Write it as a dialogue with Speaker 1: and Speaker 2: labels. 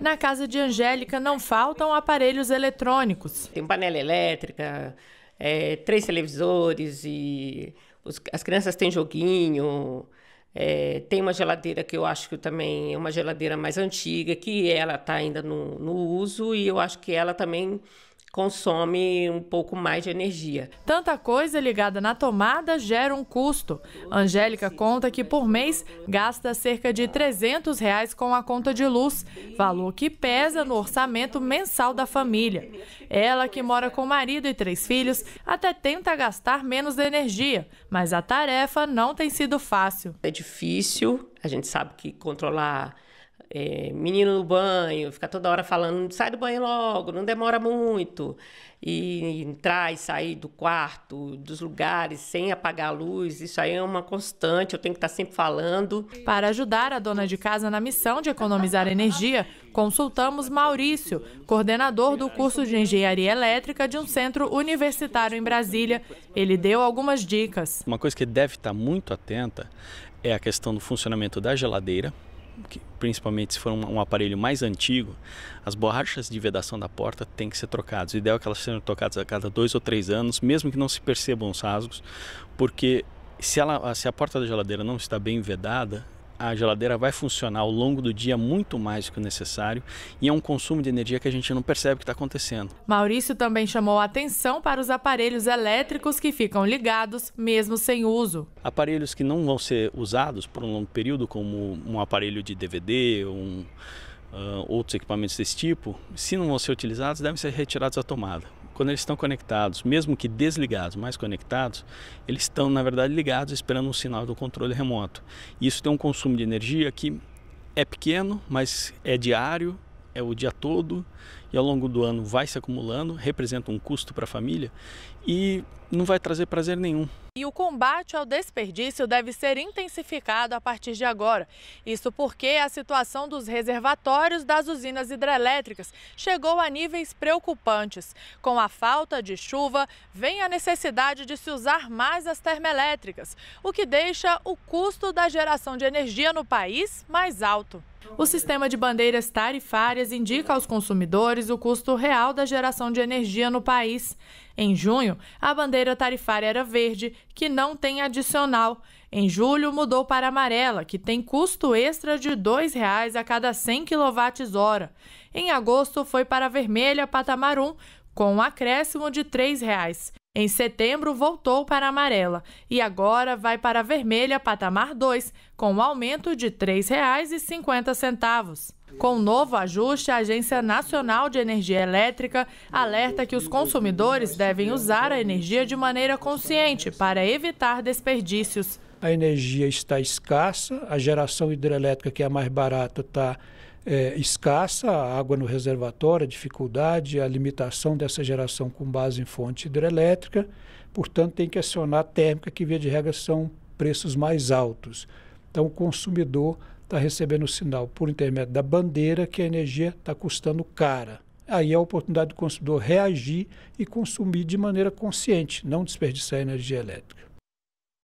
Speaker 1: Na casa de Angélica não faltam aparelhos eletrônicos. Tem panela elétrica, é, três televisores e os, as crianças têm joguinho. É, tem uma geladeira que eu acho que também é uma geladeira mais antiga, que ela está ainda no, no uso e eu acho que ela também consome um pouco mais de energia.
Speaker 2: Tanta coisa ligada na tomada gera um custo. Angélica conta que por mês gasta cerca de 300 reais com a conta de luz, valor que pesa no orçamento mensal da família. Ela, que mora com o marido e três filhos, até tenta gastar menos energia, mas a tarefa não
Speaker 1: tem sido fácil. É difícil, a gente sabe que controlar é, menino no banho, ficar toda hora falando, sai do banho logo, não demora muito. E entrar e sair do quarto, dos lugares, sem apagar a luz, isso aí é uma constante, eu tenho que estar tá sempre falando. Para ajudar a dona de casa na missão de economizar
Speaker 2: energia, consultamos Maurício, coordenador do curso de Engenharia Elétrica de um centro universitário em Brasília.
Speaker 3: Ele deu algumas dicas. Uma coisa que deve estar muito atenta é a questão do funcionamento da geladeira principalmente se for um, um, aparelho mais antigo, as borrachas de vedação da porta têm que ser trocadas. O ideal é que elas sejam trocadas a cada dois ou três anos, mesmo que não se percebam os rasgos, porque se, ela, se a porta da geladeira não está bem vedada, a geladeira vai funcionar ao longo do dia muito mais do que o necessário e é um consumo de energia que a gente não percebe que está acontecendo.
Speaker 2: Maurício também chamou a atenção para os aparelhos elétricos que ficam ligados mesmo sem uso.
Speaker 3: Aparelhos que não vão ser usados por um longo período, como um aparelho de DVD, um, uh, outros equipamentos desse tipo, se não vão ser utilizados, devem ser retirados da tomada quando eles estão conectados, mesmo que desligados, mas conectados, eles estão, na verdade, ligados esperando um sinal do controle remoto. Isso tem um consumo de energia que é pequeno, mas é diário é o dia todo e ao longo do ano vai se acumulando, representa um custo para a família e não vai trazer prazer nenhum.
Speaker 2: E o combate ao desperdício deve ser intensificado a partir de agora. Isso porque a situação dos reservatórios das usinas hidrelétricas chegou a níveis preocupantes. Com a falta de chuva, vem a necessidade de se usar mais as termoelétricas, o que deixa o custo da geração de energia no país mais alto. O sistema de bandeiras tarifárias indica aos consumidores o custo real da geração de energia no país. Em junho, a bandeira tarifária era verde, que não tem adicional. Em julho, mudou para amarela, que tem custo extra de R$ 2,00 a cada 100 kWh. Em agosto, foi para vermelha, patamar 1, com um acréscimo de R$ 3,00. Em setembro, voltou para amarela e agora vai para vermelha, patamar 2, com um aumento de R$ 3,50. Com o novo ajuste, a Agência Nacional de Energia Elétrica alerta que os consumidores devem usar a energia de maneira consciente para evitar desperdícios.
Speaker 4: A energia está escassa, a geração hidrelétrica, que é a mais barata, está é, escassa, a água no reservatório, a dificuldade, a limitação dessa geração com base em fonte hidrelétrica, portanto, tem que acionar a térmica, que via de regra são preços mais altos. Então, o consumidor está recebendo o sinal por intermédio da bandeira que a energia está custando cara. Aí é a oportunidade do consumidor reagir e consumir de maneira consciente, não desperdiçar energia elétrica.